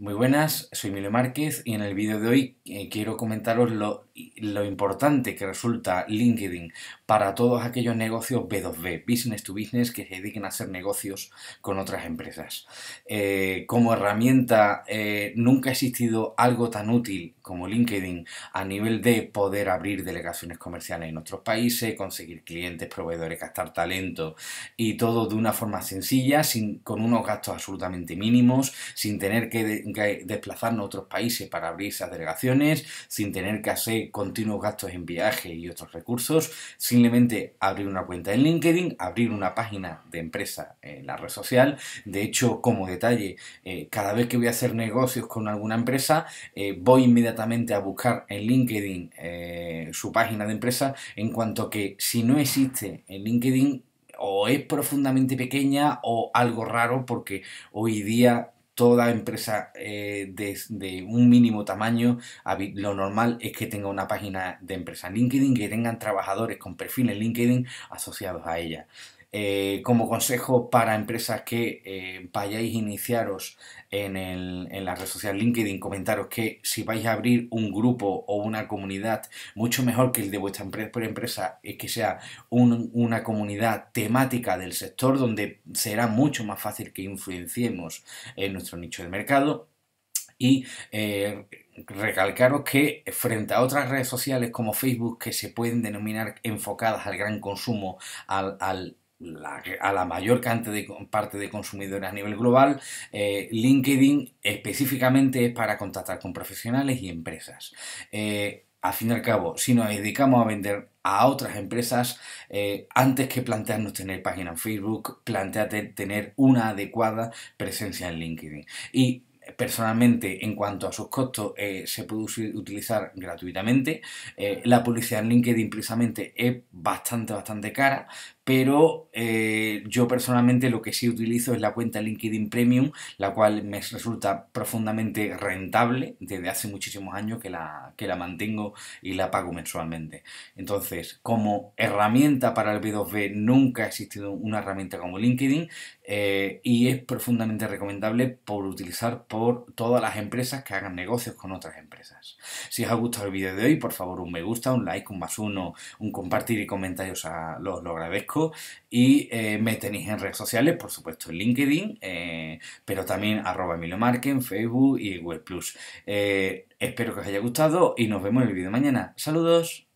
Muy buenas, soy Emilio Márquez y en el vídeo de hoy eh, quiero comentaros lo, lo, importante que resulta LinkedIn para todos aquellos negocios B2B, business to business, que se dediquen a hacer negocios con otras empresas. Eh, como herramienta, eh, nunca ha existido algo tan útil como LinkedIn a nivel de poder abrir delegaciones comerciales en otros países, conseguir clientes, proveedores, gastar talento y todo de una forma sencilla, sin, con unos gastos absolutamente mínimos, sin tener que que desplazarnos a otros países para abrir esas delegaciones, sin tener que hacer continuos gastos en viajes y otros recursos, simplemente abrir una cuenta en LinkedIn, abrir una página de empresa en la red social. De hecho, como detalle, eh, cada vez que voy a hacer negocios con alguna empresa, eh, voy inmediatamente a buscar en LinkedIn eh, su página de empresa, en cuanto que si no existe en LinkedIn, o es profundamente pequeña o algo raro porque hoy día toda empresa eh, de, un mínimo tamaño, lo normal es que tenga una página de empresa en LinkedIn, que tengan trabajadores con perfiles LinkedIn asociados a ella. Eh, como consejo para empresas que eh, vayáis a iniciaros en, el, en, la red social LinkedIn, comentaros que si vais a abrir un grupo o una comunidad, mucho mejor que el de vuestra empresa, por empresa, es que sea una comunidad temática del sector donde será mucho más fácil que influenciemos en nuestro nicho de mercado y eh, recalcaros que frente a otras redes sociales como Facebook que se pueden denominar enfocadas al gran consumo, al a la mayor cantidad de, parte de consumidores a nivel global, eh, LinkedIn específicamente es para contactar con profesionales y empresas. Eh, al fin y al cabo, si nos dedicamos a vender a otras empresas, eh, antes que plantearnos tener página en Facebook, planteate tener una adecuada presencia en LinkedIn. Y personalmente en cuanto a sus costos se puede utilizar gratuitamente la publicidad en LinkedIn precisamente es bastante bastante cara pero eh, yo personalmente lo que sí utilizo es la cuenta LinkedIn Premium, la cual me resulta profundamente rentable desde hace muchísimos años que la, que la mantengo y la pago mensualmente. Entonces, como herramienta para el B2B nunca ha existido una herramienta como LinkedIn eh, y es profundamente recomendable por utilizar por todas las empresas que hagan negocios con otras empresas. Si os ha gustado el vídeo de hoy, por favor un me gusta, un like, un más uno, un compartir y comentarios, a, los lo agradezco y eh, me tenéis en redes sociales, por supuesto en LinkedIn, eh, pero también arroba Emilio en Facebook y Web Plus. Eh, espero que os haya gustado y nos vemos en el vídeo de mañana. Saludos.